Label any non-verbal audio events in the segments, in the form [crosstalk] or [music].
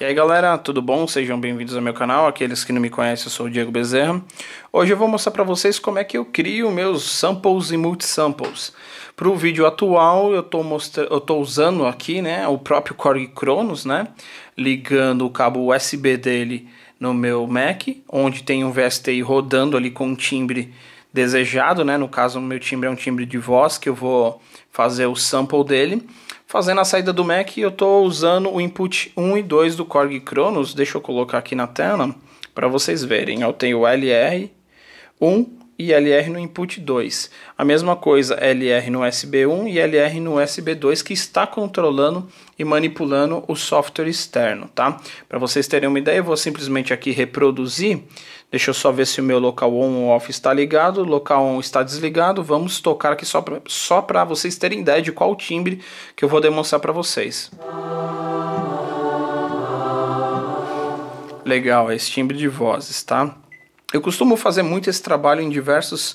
E aí galera, tudo bom? Sejam bem-vindos ao meu canal, aqueles que não me conhecem, eu sou o Diego Bezerra. Hoje eu vou mostrar para vocês como é que eu crio meus samples e multisamples. Para o vídeo atual eu estou eu tô usando aqui né, o próprio Korg Kronos, né, ligando o cabo USB dele no meu Mac, onde tem um VSTi rodando ali com um timbre desejado, né, no caso o meu timbre é um timbre de voz que eu vou fazer o sample dele. Fazendo a saída do Mac, eu estou usando o input 1 e 2 do Korg Kronos. Deixa eu colocar aqui na tela para vocês verem. Eu tenho o LR1 e LR no input 2. A mesma coisa LR no USB1 e LR no USB2 que está controlando e manipulando o software externo, tá? Para vocês terem uma ideia, eu vou simplesmente aqui reproduzir. Deixa eu só ver se o meu local on ou off está ligado, local on está desligado. Vamos tocar aqui só para só vocês terem ideia de qual timbre que eu vou demonstrar para vocês. Legal, é esse timbre de vozes, tá? Eu costumo fazer muito esse trabalho em diversos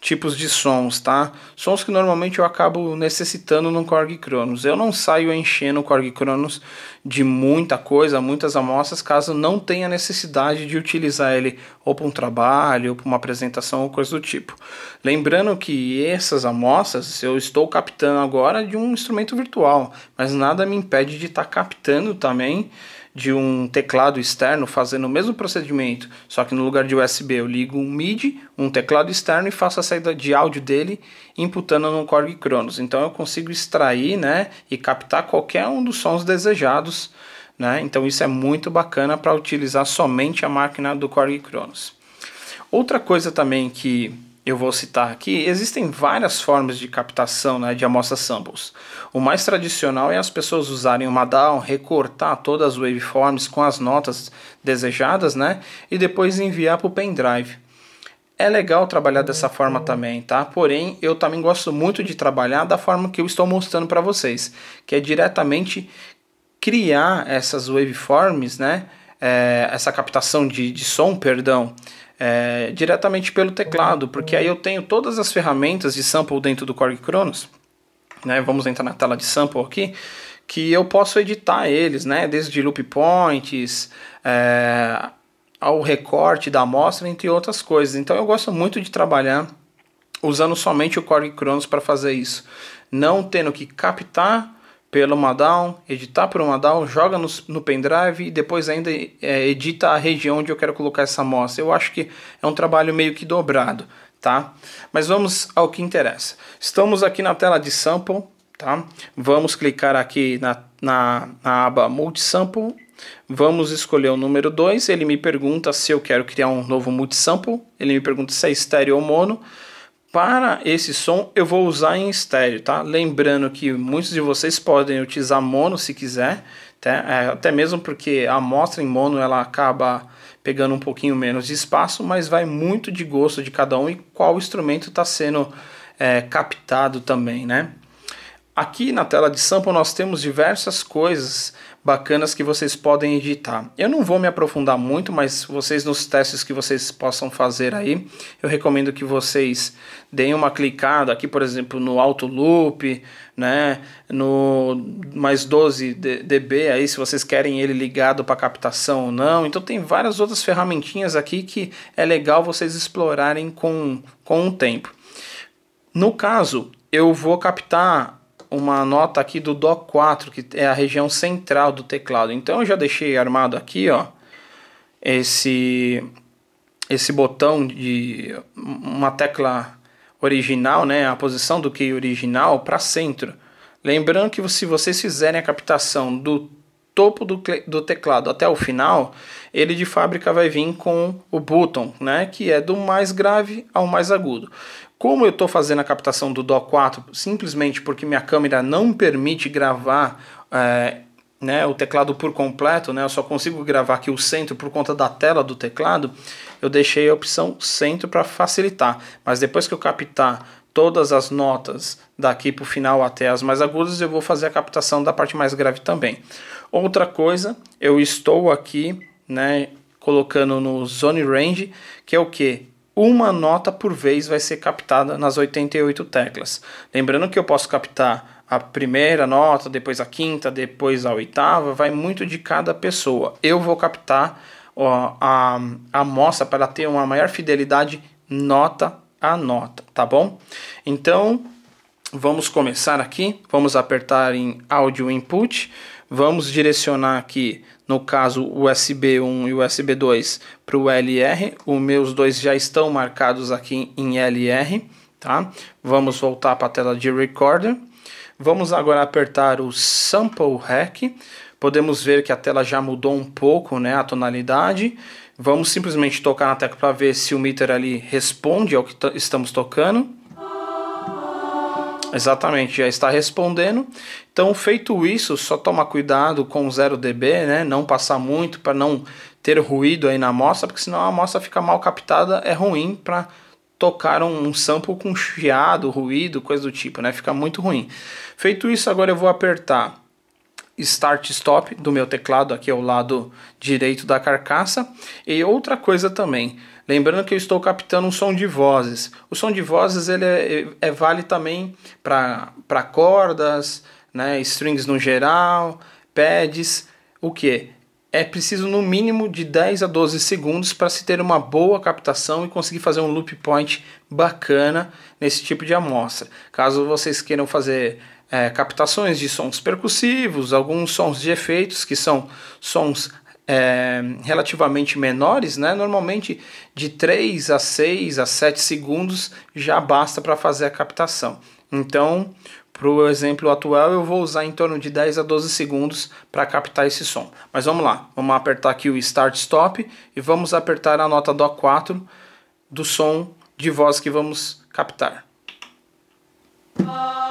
tipos de sons, tá? Sons que normalmente eu acabo necessitando no Korg Cronos. Eu não saio enchendo o Korg Cronos de muita coisa, muitas amostras, caso não tenha necessidade de utilizar ele ou para um trabalho, ou para uma apresentação ou coisa do tipo. Lembrando que essas amostras eu estou captando agora de um instrumento virtual, mas nada me impede de estar tá captando também de um teclado externo fazendo o mesmo procedimento, só que no lugar de USB eu ligo um MIDI, um teclado externo e faço a saída de áudio dele imputando no Korg Kronos. Então eu consigo extrair né, e captar qualquer um dos sons desejados. Né? Então isso é muito bacana para utilizar somente a máquina do Korg Kronos. Outra coisa também que eu vou citar aqui, existem várias formas de captação né, de amostra samples. O mais tradicional é as pessoas usarem uma DAW, recortar todas as waveforms com as notas desejadas né, e depois enviar para o pendrive. É legal trabalhar dessa forma também, tá? Porém, eu também gosto muito de trabalhar da forma que eu estou mostrando para vocês, que é diretamente criar essas waveforms, né? É, essa captação de, de som, perdão, é, diretamente pelo teclado, porque aí eu tenho todas as ferramentas de sample dentro do Korg Kronos. Né? Vamos entrar na tela de sample aqui que eu posso editar eles, né? Desde loop points é, ao recorte da amostra, entre outras coisas. Então eu gosto muito de trabalhar usando somente o Korg Kronos para fazer isso, não tendo que captar pelo Maddown, editar pelo Maddown, joga no, no pendrive e depois ainda é, edita a região onde eu quero colocar essa amostra. Eu acho que é um trabalho meio que dobrado, tá? Mas vamos ao que interessa. Estamos aqui na tela de sample, tá? Vamos clicar aqui na, na, na aba multisample Vamos escolher o número 2. Ele me pergunta se eu quero criar um novo multisample. Ele me pergunta se é estéreo ou mono. Para esse som eu vou usar em estéreo, tá? Lembrando que muitos de vocês podem utilizar mono se quiser, tá? É, até mesmo porque a amostra em mono ela acaba pegando um pouquinho menos de espaço, mas vai muito de gosto de cada um e qual instrumento está sendo é, captado também, né? Aqui na tela de sample nós temos diversas coisas bacanas que vocês podem editar. Eu não vou me aprofundar muito, mas vocês nos testes que vocês possam fazer aí, eu recomendo que vocês deem uma clicada aqui, por exemplo, no auto loop, né, no mais 12 dB aí, se vocês querem ele ligado para captação ou não. Então tem várias outras ferramentinhas aqui que é legal vocês explorarem com com o tempo. No caso, eu vou captar uma nota aqui do Dó 4, que é a região central do teclado. Então eu já deixei armado aqui, ó, esse esse botão de uma tecla original, né, a posição do key original para centro. Lembrando que se vocês fizerem a captação do topo do, do teclado até o final, ele de fábrica vai vir com o button, né, que é do mais grave ao mais agudo. Como eu estou fazendo a captação do DO4 simplesmente porque minha câmera não permite gravar é, né, o teclado por completo, né, eu só consigo gravar aqui o centro por conta da tela do teclado, eu deixei a opção centro para facilitar. Mas depois que eu captar todas as notas daqui para o final até as mais agudas, eu vou fazer a captação da parte mais grave também. Outra coisa, eu estou aqui né, colocando no Zone Range, que é o que? uma nota por vez vai ser captada nas 88 teclas. Lembrando que eu posso captar a primeira nota, depois a quinta, depois a oitava, vai muito de cada pessoa. Eu vou captar ó, a amostra para ter uma maior fidelidade nota a nota, tá bom? Então, vamos começar aqui, vamos apertar em áudio input, vamos direcionar aqui no caso USB 1 e USB 2 para o LR. Os meus dois já estão marcados aqui em LR, tá? Vamos voltar para a tela de recorder. Vamos agora apertar o Sample Rack. Podemos ver que a tela já mudou um pouco, né, a tonalidade. Vamos simplesmente tocar na tecla para ver se o meter ali responde ao que estamos tocando. Exatamente, já está respondendo. Então, feito isso, só toma cuidado com 0 dB, né? Não passar muito para não ter ruído aí na amostra, porque senão a amostra fica mal captada, é ruim para tocar um, um sample com chiado, ruído, coisa do tipo, né? Fica muito ruim. Feito isso, agora eu vou apertar Start Stop do meu teclado, aqui ao lado direito da carcaça. E outra coisa também, Lembrando que eu estou captando um som de vozes. O som de vozes ele é, é, é vale também para cordas, né, strings no geral, pads, o que? É preciso no mínimo de 10 a 12 segundos para se ter uma boa captação e conseguir fazer um loop point bacana nesse tipo de amostra. Caso vocês queiram fazer é, captações de sons percussivos, alguns sons de efeitos que são sons é, relativamente menores, né? normalmente de 3 a 6 a 7 segundos já basta para fazer a captação. Então, para o exemplo atual, eu vou usar em torno de 10 a 12 segundos para captar esse som. Mas vamos lá, vamos apertar aqui o Start Stop e vamos apertar a nota Dó 4 do som de voz que vamos captar. Ah.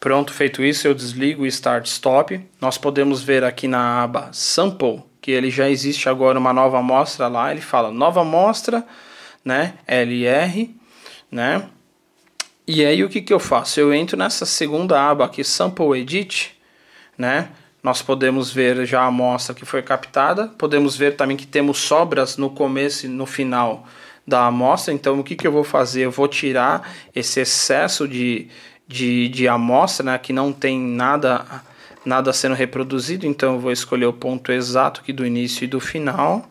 Pronto, feito isso, eu desligo o Start Stop. Nós podemos ver aqui na aba Sample, que ele já existe agora uma nova amostra lá. Ele fala nova amostra, né? LR, né? E aí o que, que eu faço? Eu entro nessa segunda aba aqui, Sample Edit, né? Nós podemos ver já a amostra que foi captada. Podemos ver também que temos sobras no começo e no final da amostra. Então o que, que eu vou fazer? Eu vou tirar esse excesso de de, de amostra, né, que não tem nada, nada sendo reproduzido, então eu vou escolher o ponto exato aqui do início e do final.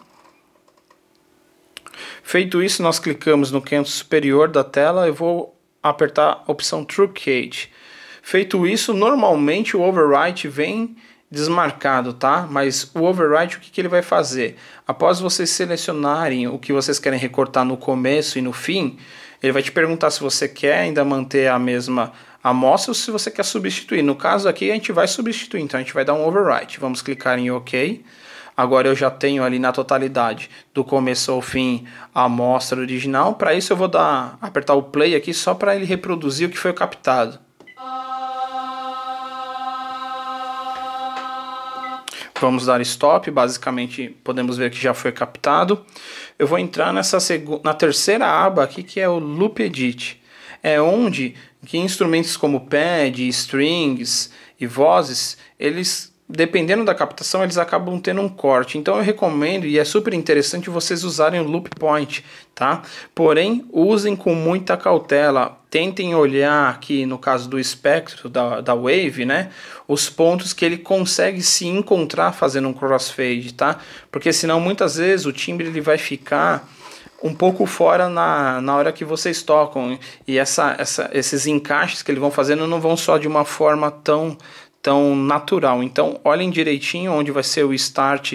Feito isso, nós clicamos no canto superior da tela Eu vou apertar a opção Truncate. Feito isso, normalmente o Overwrite vem desmarcado, tá? Mas o override, o que, que, ele vai fazer? Após vocês selecionarem o que vocês querem recortar no começo e no fim, ele vai te perguntar se você quer ainda manter a mesma amostra ou se você quer substituir. No caso aqui, a gente vai substituir, então a gente vai dar um overwrite. Vamos clicar em OK. Agora eu já tenho ali na totalidade, do começo ao fim, a amostra original. Para isso eu vou dar, apertar o play aqui só para ele reproduzir o que foi captado. Vamos dar stop, basicamente podemos ver que já foi captado. Eu vou entrar nessa na terceira aba aqui que é o Loop Edit é onde que instrumentos como pad, strings e vozes, eles dependendo da captação, eles acabam tendo um corte. Então eu recomendo e é super interessante vocês usarem o loop point, tá? Porém, usem com muita cautela. Tentem olhar aqui no caso do espectro da, da wave, né? Os pontos que ele consegue se encontrar fazendo um crossfade, tá? Porque senão muitas vezes o timbre ele vai ficar um pouco fora na, na hora que vocês tocam. E essa, essa, esses encaixes que eles vão fazendo não vão só de uma forma tão, tão natural. Então, olhem direitinho onde vai ser o start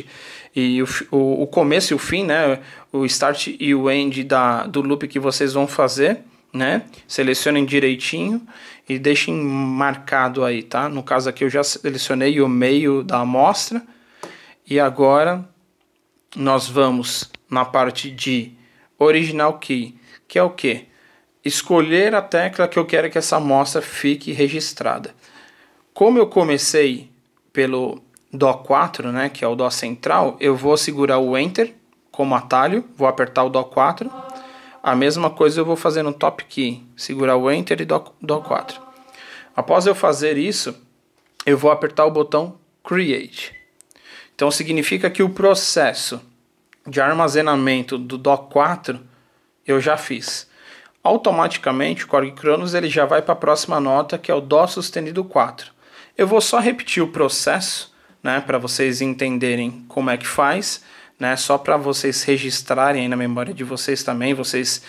e o, o, o começo e o fim, né? O start e o end da, do loop que vocês vão fazer. Né? Selecionem direitinho e deixem marcado aí, tá? No caso aqui eu já selecionei o meio da amostra e agora nós vamos na parte de original key, que é o que? Escolher a tecla que eu quero que essa amostra fique registrada. Como eu comecei pelo Dó 4, né, que é o Dó central, eu vou segurar o Enter como atalho, vou apertar o Dó 4. A mesma coisa eu vou fazer no Top Key, segurar o Enter e Dó, Dó 4. Após eu fazer isso, eu vou apertar o botão Create. Então significa que o processo de armazenamento do do 4 eu já fiz. Automaticamente o Korg Cronos ele já vai para a próxima nota que é o Dó sustenido 4. Eu vou só repetir o processo né, para vocês entenderem como é que faz, né, só para vocês registrarem na memória de vocês também, vocês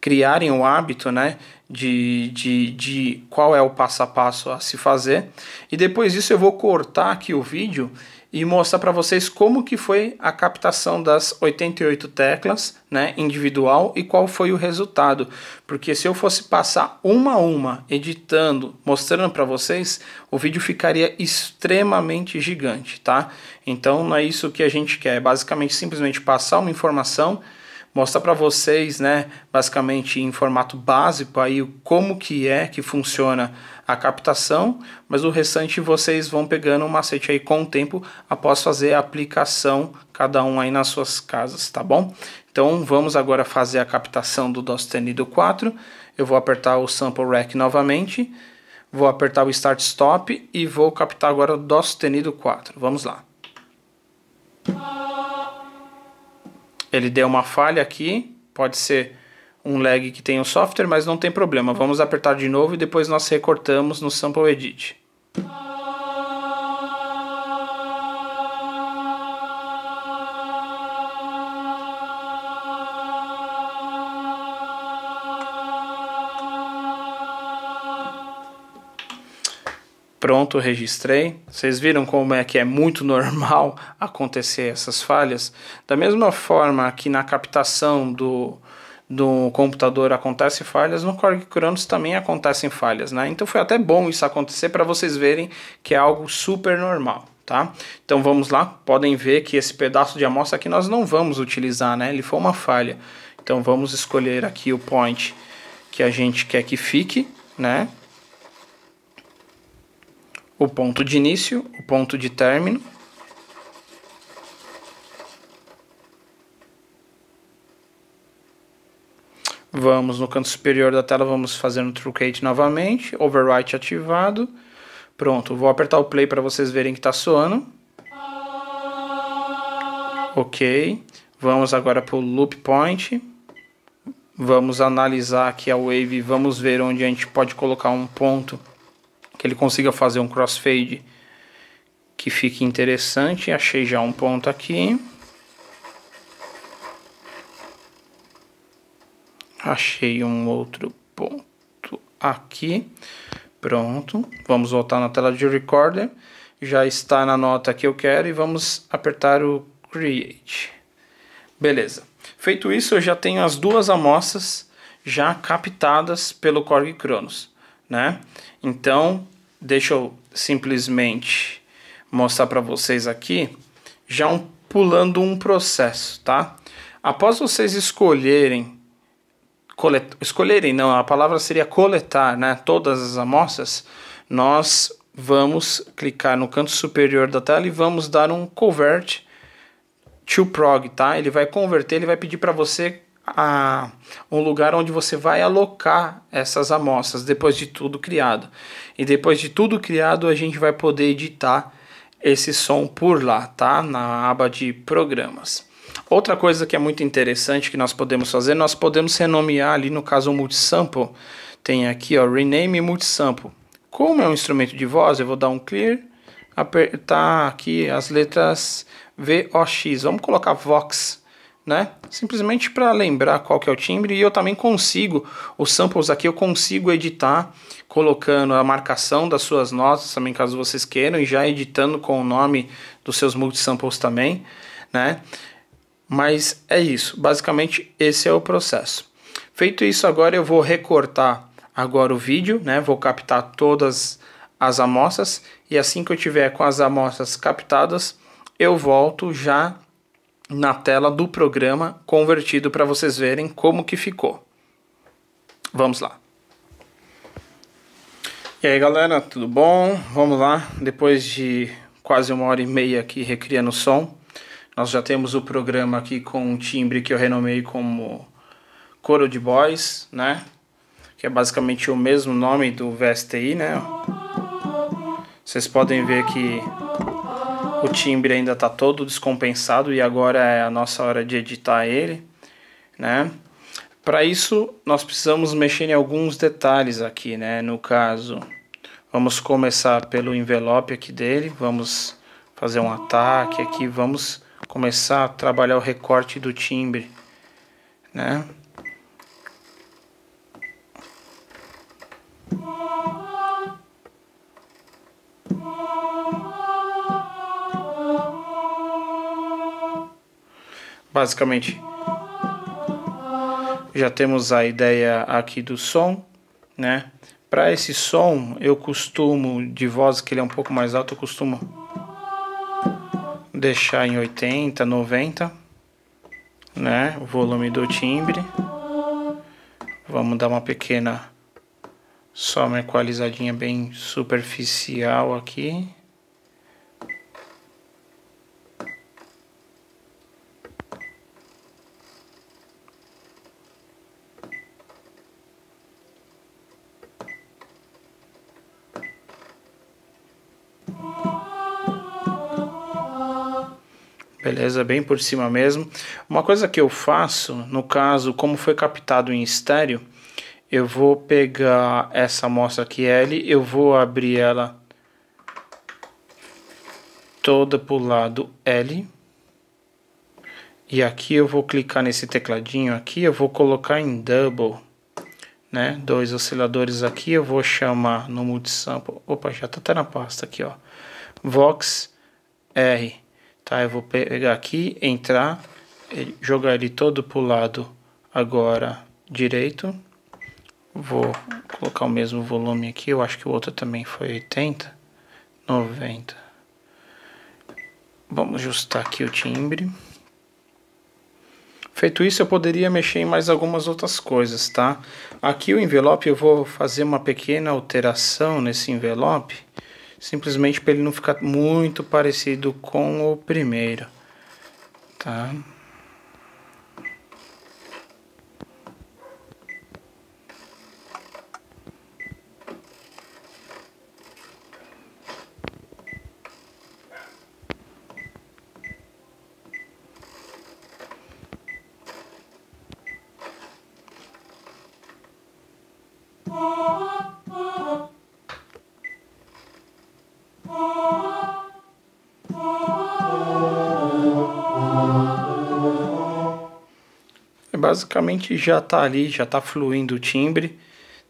criarem o hábito né, de, de, de qual é o passo a passo a se fazer. E depois disso eu vou cortar aqui o vídeo e mostrar para vocês como que foi a captação das 88 teclas né, individual e qual foi o resultado. Porque se eu fosse passar uma a uma, editando, mostrando para vocês, o vídeo ficaria extremamente gigante, tá? Então não é isso que a gente quer, é basicamente simplesmente passar uma informação mostrar para vocês, né, basicamente em formato básico aí como que é que funciona a captação, mas o restante vocês vão pegando o macete aí com o tempo após fazer a aplicação cada um aí nas suas casas, tá bom? Então vamos agora fazer a captação do dó sostenido 4. Eu vou apertar o sample rack novamente, vou apertar o start stop e vou captar agora o dó sostenido 4. Vamos lá. Ah ele deu uma falha aqui, pode ser um lag que tem o software, mas não tem problema. Vamos apertar de novo e depois nós recortamos no Sample Edit. Pronto, registrei. Vocês viram como é que é muito [laughs] normal acontecer essas falhas? Da mesma forma que na captação do, do computador acontece falhas, no Korg Kronos também acontecem falhas, né? Então foi até bom isso acontecer para vocês verem que é algo super normal. Tá? Então vamos lá, podem ver que esse pedaço de amostra aqui nós não vamos utilizar, né? ele foi uma falha. Então vamos escolher aqui o point que a gente quer que fique, né? o ponto de início, o ponto de término. Vamos no canto superior da tela, vamos fazer um truncate novamente, overwrite ativado. Pronto, vou apertar o play para vocês verem que está soando. Ok, vamos agora para o loop point. Vamos analisar aqui a wave, vamos ver onde a gente pode colocar um ponto que ele consiga fazer um crossfade que fique interessante. Achei já um ponto aqui. Achei um outro ponto aqui. Pronto. Vamos voltar na tela de recorder. Já está na nota que eu quero e vamos apertar o create. Beleza. Feito isso, eu já tenho as duas amostras já captadas pelo Korg Cronos né? Então, deixa eu simplesmente mostrar para vocês aqui, já um, pulando um processo, tá? Após vocês escolherem, colet, escolherem não, a palavra seria coletar, né? Todas as amostras, nós vamos clicar no canto superior da tela e vamos dar um convert to prog, tá? Ele vai converter, ele vai pedir para você a, um lugar onde você vai alocar essas amostras depois de tudo criado. E depois de tudo criado, a gente vai poder editar esse som por lá, tá? Na aba de programas. Outra coisa que é muito interessante que nós podemos fazer, nós podemos renomear ali no caso o multisample, tem aqui ó, rename multisample. Como é um instrumento de voz, eu vou dar um clear, apertar aqui as letras VOX, vamos colocar Vox né? Simplesmente para lembrar qual que é o timbre e eu também consigo os samples aqui eu consigo editar colocando a marcação das suas notas também caso vocês queiram e já editando com o nome dos seus multi samples também, né? Mas é isso, basicamente esse é o processo. Feito isso agora eu vou recortar agora o vídeo, né? Vou captar todas as amostras e assim que eu tiver com as amostras captadas, eu volto já na tela do programa convertido para vocês verem como que ficou. Vamos lá. E aí galera, tudo bom? Vamos lá. Depois de quase uma hora e meia aqui recriando o som, nós já temos o programa aqui com um timbre que eu renomei como Coro de Boys, né? Que é basicamente o mesmo nome do VSTI, né? Vocês podem ver que o timbre ainda está todo descompensado e agora é a nossa hora de editar ele, né? Para isso, nós precisamos mexer em alguns detalhes aqui, né? No caso, vamos começar pelo envelope aqui dele, vamos fazer um ataque aqui, vamos começar a trabalhar o recorte do timbre, né? basicamente. Já temos a ideia aqui do som, né? Para esse som, eu costumo, de voz que ele é um pouco mais alto, eu costumo deixar em 80, 90, né? O volume do timbre. Vamos dar uma pequena só uma equalizadinha bem superficial aqui. beleza? Bem por cima mesmo. Uma coisa que eu faço, no caso, como foi captado em estéreo, eu vou pegar essa amostra aqui L, eu vou abrir ela toda para o lado L. E aqui eu vou clicar nesse tecladinho aqui, eu vou colocar em double, né? Dois osciladores aqui, eu vou chamar no multisample, opa, já tá até na pasta aqui, ó. Vox R. Tá, eu vou pegar aqui, entrar, jogar ele todo para o lado agora direito. Vou colocar o mesmo volume aqui, eu acho que o outro também foi 80, 90. Vamos ajustar aqui o timbre. Feito isso, eu poderia mexer em mais algumas outras coisas, tá? Aqui o envelope, eu vou fazer uma pequena alteração nesse envelope simplesmente para ele não ficar muito parecido com o primeiro, tá? basicamente já está ali, já está fluindo o timbre,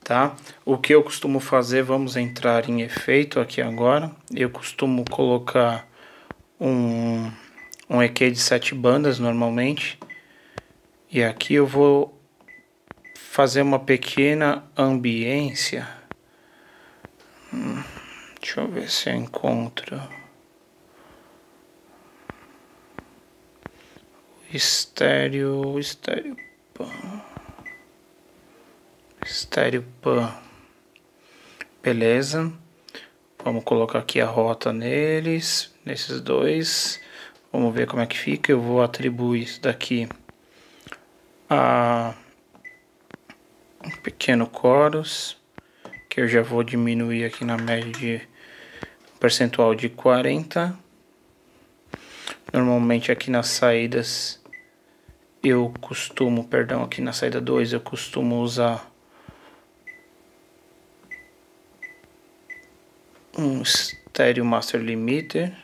tá? O que eu costumo fazer, vamos entrar em efeito aqui agora. Eu costumo colocar um, um EQ de sete bandas normalmente. E aqui eu vou fazer uma pequena ambiência. Hum, deixa eu ver se eu encontro. estéreo, estéreo Pan. Estéreo Pan. Beleza. Vamos colocar aqui a rota neles, nesses dois. Vamos ver como é que fica. Eu vou atribuir isso daqui a um pequeno chorus, que eu já vou diminuir aqui na média de percentual de 40. Normalmente aqui nas saídas eu costumo, perdão, aqui na saída 2, eu costumo usar um estéreo master limiter.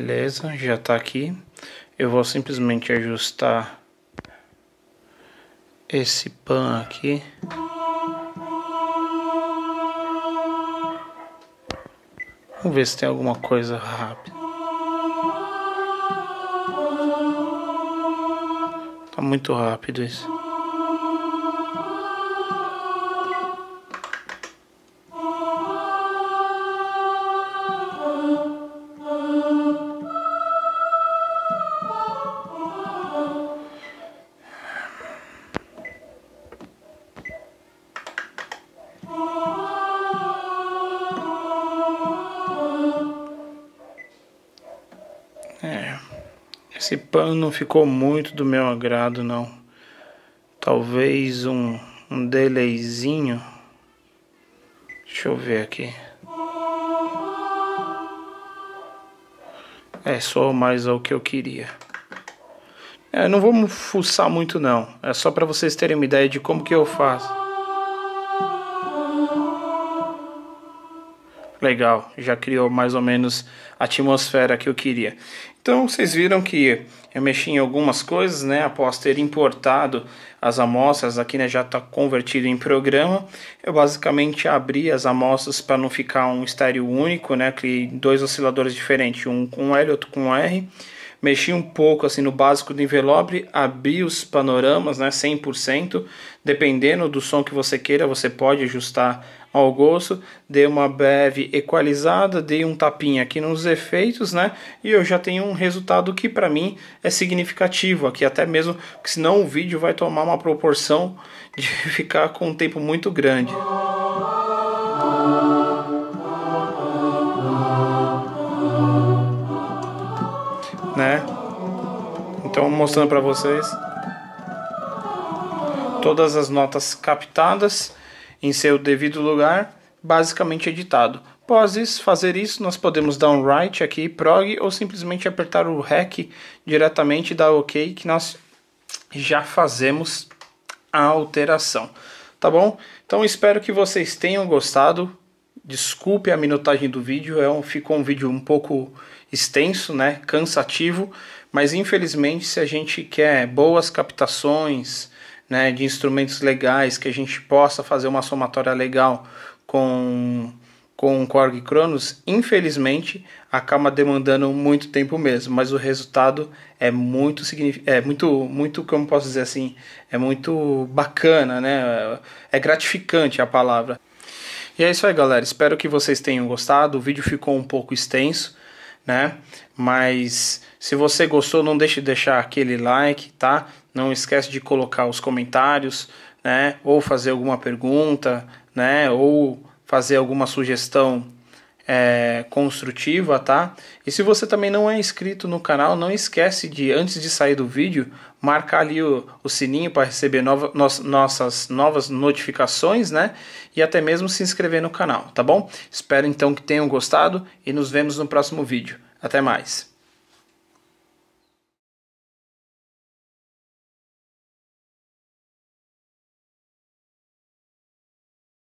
Beleza, já está aqui. Eu vou simplesmente ajustar esse pan aqui. Vamos ver se tem alguma coisa rápida. Tá muito rápido isso. É, esse pano não ficou muito do meu agrado, não. Talvez um, um delayzinho. Deixa eu ver aqui. É só mais o que eu queria. É, não vou fuçar muito não. É só para vocês terem uma ideia de como que eu faço. legal, já criou mais ou menos a atmosfera que eu queria. Então vocês viram que eu mexi em algumas coisas, né? Após ter importado as amostras, aqui né, já está convertido em programa. Eu basicamente abri as amostras para não ficar um estéreo único, né? Criei dois osciladores diferentes, um com L e outro com R. Mexi um pouco assim no básico do envelope, abri os panoramas, né? 100%. Dependendo do som que você queira, você pode ajustar ao gosto, dei uma breve equalizada, dei um tapinha aqui nos efeitos, né? E eu já tenho um resultado que para mim é significativo aqui, até mesmo que senão o vídeo vai tomar uma proporção [laughs] de ficar com um tempo muito grande. Né? Então mostrando para vocês todas as notas captadas em seu devido lugar, basicamente editado. Após fazer isso, nós podemos dar um write aqui, prog, ou simplesmente apertar o REC diretamente e dar OK, que nós já fazemos a alteração. Tá bom? Então espero que vocês tenham gostado. Desculpe a minutagem do vídeo, é um, ficou um vídeo um pouco extenso, né? cansativo, mas infelizmente se a gente quer boas captações, né, de instrumentos legais, que a gente possa fazer uma somatória legal com com o Korg Cronos, infelizmente, acaba demandando muito tempo mesmo, mas o resultado é muito é muito muito como posso dizer assim, é muito bacana, né? É gratificante a palavra. E é isso aí, galera. Espero que vocês tenham gostado. O vídeo ficou um pouco extenso, né? Mas se você gostou, não deixe de deixar aquele like, tá? Não esquece de colocar os comentários, né? Ou fazer alguma pergunta, né? Ou fazer alguma sugestão é, construtiva, tá? E se você também não é inscrito no canal, não esquece de, antes de sair do vídeo, marcar ali o, o sininho para receber nova, no, nossas novas notificações, né? E até mesmo se inscrever no canal, tá bom? Espero então que tenham gostado e nos vemos no próximo vídeo. Até mais!